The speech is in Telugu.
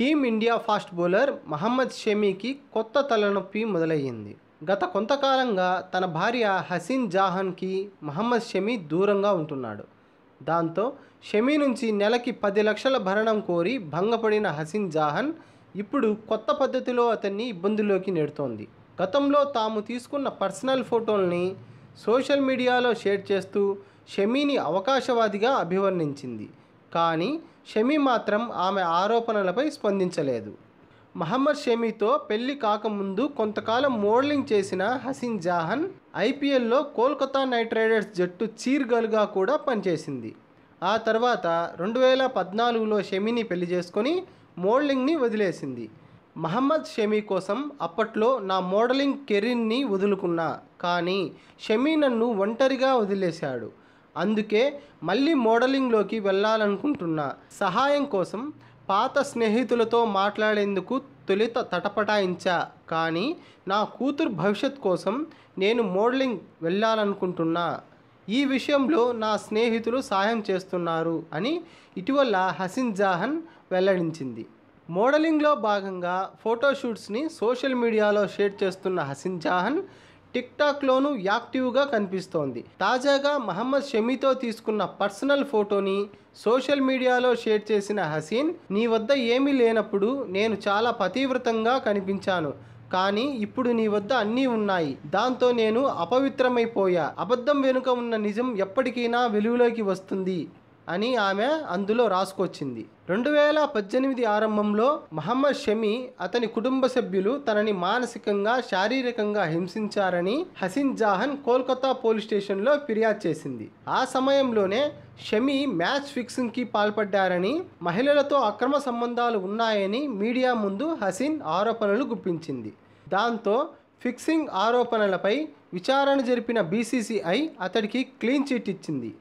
team India fast bowler Mohammed షమీకి కొత్త తలనొప్పి మొదలయ్యింది గత కొంతకాలంగా తన భార్య హసీన్ జాహాన్కి మహమ్మద్ షమీ దూరంగా ఉంటున్నాడు దాంతో షమీ నుంచి నెలకి పది లక్షల భరణం కోరి భంగపడిన హసీన్ జాహన్ ఇప్పుడు కొత్త పద్ధతిలో అతన్ని ఇబ్బందుల్లోకి నెడుతోంది గతంలో తాము తీసుకున్న పర్సనల్ ఫోటోల్ని సోషల్ మీడియాలో షేర్ చేస్తూ షమీని అవకాశవాదిగా అభివర్ణించింది కానీ షమీ మాత్రం ఆమె ఆరోపణలపై స్పందించలేదు మహమ్మద్ షమీతో పెళ్లి కాకముందు కొంతకాలం మోడలింగ్ చేసిన హసిన్ జాహన్ ఐపీఎల్లో కోల్కతా నైట్ రైడర్స్ జట్టు చీర్ కూడా పనిచేసింది ఆ తర్వాత రెండు వేల పద్నాలుగులో షమీని పెళ్లి చేసుకొని మోడలింగ్ని వదిలేసింది మహమ్మద్ షమీ కోసం అప్పట్లో నా మోడలింగ్ కెరీర్ని వదులుకున్నా కానీ షమీ నన్ను ఒంటరిగా వదిలేశాడు అందుకే మళ్ళీ మోడలింగ్లోకి వెళ్ళాలనుకుంటున్నా సహాయం కోసం పాత స్నేహితులతో మాట్లాడేందుకు తొలిత తటపటాయించా కానీ నా కూతురు భవిష్యత్ కోసం నేను మోడలింగ్ వెళ్ళాలనుకుంటున్నా ఈ విషయంలో నా స్నేహితులు సహాయం చేస్తున్నారు అని ఇటీవల హసిన్ జాహన్ వెల్లడించింది మోడలింగ్లో భాగంగా ఫోటోషూట్స్ని సోషల్ మీడియాలో షేర్ చేస్తున్న హసిన్ జాహన్ టిక్ యాక్టివ్ యాక్టివ్గా కనిపిస్తోంది తాజాగా మహమ్మద్ షమీతో తీసుకున్న పర్సనల్ ఫోటోని సోషల్ మీడియాలో షేర్ చేసిన హసీన్ నీ వద్ద ఏమీ లేనప్పుడు నేను చాలా పతివ్రతంగా కనిపించాను కానీ ఇప్పుడు నీ వద్ద అన్నీ ఉన్నాయి దాంతో నేను అపవిత్రమైపోయా అబద్ధం వెనుక ఉన్న నిజం ఎప్పటికైనా వెలుగులోకి వస్తుంది అని ఆమె అందులో రాసుకొచ్చింది రెండు వేల పద్దెనిమిది ఆరంభంలో మహమ్మద్ షమి అతని కుటుంబ సభ్యులు తనని మానసికంగా శారీరకంగా హింసించారని హసిన్ జాహన్ కోల్కతా పోలీస్ స్టేషన్లో ఫిర్యాదు చేసింది ఆ సమయంలోనే షమి మ్యాచ్ ఫిక్సింగ్కి పాల్పడ్డారని మహిళలతో అక్రమ సంబంధాలు ఉన్నాయని మీడియా ముందు హసిన్ ఆరోపణలు గుప్పించింది దాంతో ఫిక్సింగ్ ఆరోపణలపై విచారణ జరిపిన బీసీసీఐ అతడికి క్లీన్ చిట్ ఇచ్చింది